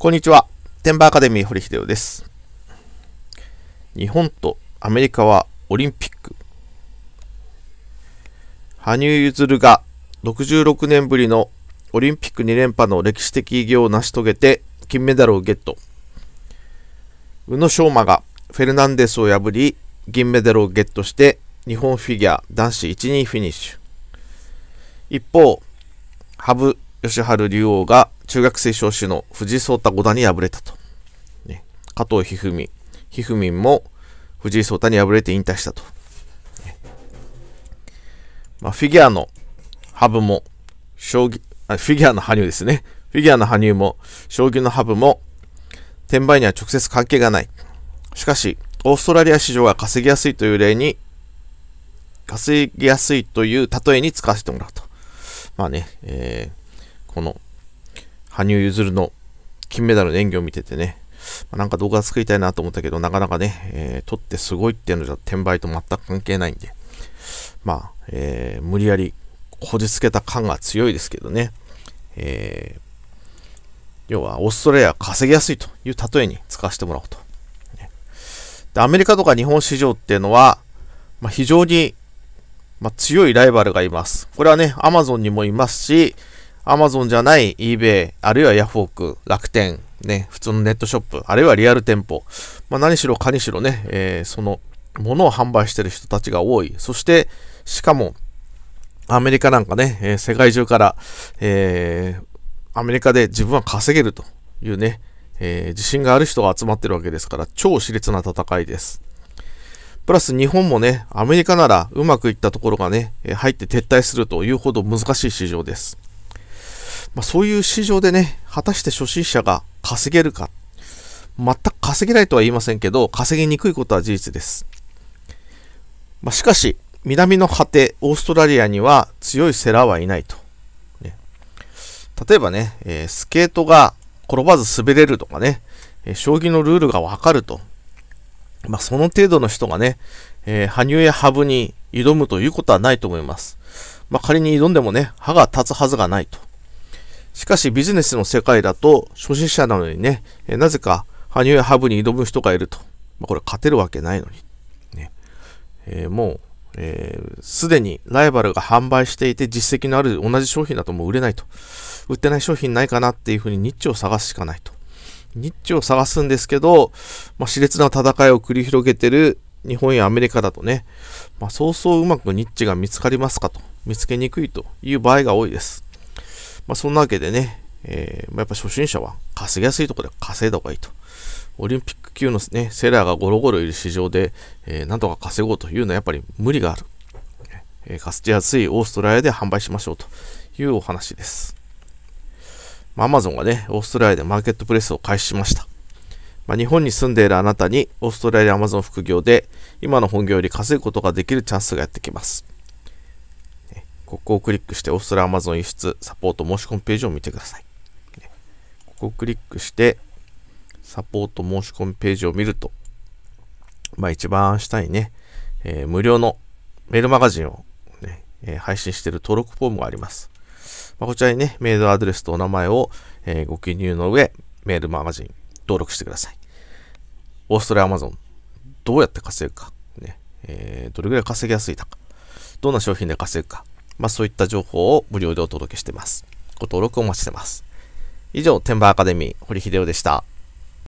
こんにちは。テンバーアカデミー堀秀夫です。日本とアメリカはオリンピック。羽生結弦が66年ぶりのオリンピック2連覇の歴史的偉業を成し遂げて金メダルをゲット。宇野昌磨がフェルナンデスを破り銀メダルをゲットして日本フィギュア男子1、2フィニッシュ。一方、羽生善治竜王が中学生昇進の藤井聡太五段に敗れたと。ね、加藤一二三、一二三も藤井聡太に敗れて引退したと。ね、まあ、フィギュアの羽生も、将棋あ、フィギュアの羽生ですね。フィギュアの羽生も、将棋の羽生も、転売には直接関係がない。しかし、オーストラリア市場が稼ぎやすいという例に、稼ぎやすいという例えに使わせてもらうと。まあね、えー、この羽生結弦の金メダルの演技を見ててね、まあ、なんか動画作りたいなと思ったけど、なかなかね、えー、撮ってすごいっていうのじゃ転売と全く関係ないんで、まあ、えー、無理やりこじつけた感が強いですけどね、えー、要はオーストラリアは稼ぎやすいという例えに使わせてもらおうと。でアメリカとか日本市場っていうのは、まあ、非常に、まあ、強いライバルがいます。これはね、アマゾンにもいますし、アマゾンじゃない eBay、あるいはヤフオク、楽天、ね、普通のネットショップ、あるいはリアル店舗、まあ、何しろかにしろね、えー、そのものを販売してる人たちが多い。そして、しかも、アメリカなんかね、えー、世界中から、えー、アメリカで自分は稼げるというね、え自信がある人が集まってるわけですから、超熾烈な戦いです。プラス日本もね、アメリカならうまくいったところがね、入って撤退するというほど難しい市場です。まあ、そういう市場でね、果たして初心者が稼げるか、全く稼げないとは言いませんけど、稼ぎにくいことは事実です。まあ、しかし、南の果て、オーストラリアには強いセラーはいないと。ね、例えばね、えー、スケートが転ばず滑れるとかね、えー、将棋のルールがわかると。まあ、その程度の人がね、えー、羽生や羽生に挑むということはないと思います。まあ、仮に挑んでもね、歯が立つはずがないと。しかしビジネスの世界だと初心者なのにね、えなぜか羽生やハブに挑む人がいると。まあ、これ勝てるわけないのに。ねえー、もう、す、え、で、にライバルが販売していて実績のある同じ商品だともう売れないと。売ってない商品ないかなっていうふうにニッチを探すしかないと。ニッチを探すんですけど、まあ、熾烈な戦いを繰り広げてる日本やアメリカだとね、まあ、そうそううまくニッチが見つかりますかと、見つけにくいという場合が多いです。まあ、そんなわけでね、えー、まやっぱ初心者は稼ぎやすいところで稼いだ方がいいと。オリンピック級の、ね、セラーがゴロゴロいる市場で、えー、なんとか稼ごうというのはやっぱり無理がある。えー、稼ぎやすいオーストラリアで販売しましょうというお話です。アマ Amazon がね、オーストラリアでマーケットプレスを開始しました。まあ、日本に住んでいるあなたに、オーストラリアアマゾン副業で、今の本業より稼ぐことができるチャンスがやってきます。ここをクリックして、オーストラ Amazon 輸出サポート申し込みページを見てください。ここをクリックして、サポート申し込みページを見ると、まあ一番下にね、えー、無料のメールマガジンをね、えー、配信している登録フォームがあります。まあ、こちらにね、メールアドレスとお名前を、えー、ご記入の上、メールマガジン登録してください。オーストラリア Amazon、どうやって稼ぐか、ねえー、どれぐらい稼ぎやすいか、どんな商品で稼ぐか、まあ、そういった情報を無料でお届けしてます。ご登録お待ちしてます。以上、天馬アカデミー、堀秀夫でした。